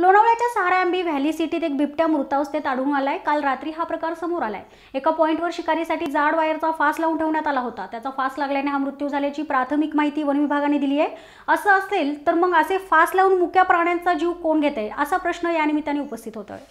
लोणावळ्याच्या सहारा सहारांबी व्हॅली सिटीत एक बिबट्या मृतावस्थेत आढळून आलाय काल रात्री हा प्रकार समोर आलाय एका पॉईंटवर शिकारीसाठी जाड वायरचा फास लावून ठेवण्यात आला होता त्याचा फास लागल्याने हा मृत्यू झाल्याची प्राथमिक माहिती वन विभागाने दिली आहे असं असेल तर मग असे फास लावून मुक्या प्राण्यांचा जीव कोण घेत असा प्रश्न या निमित्ताने उपस्थित होतोय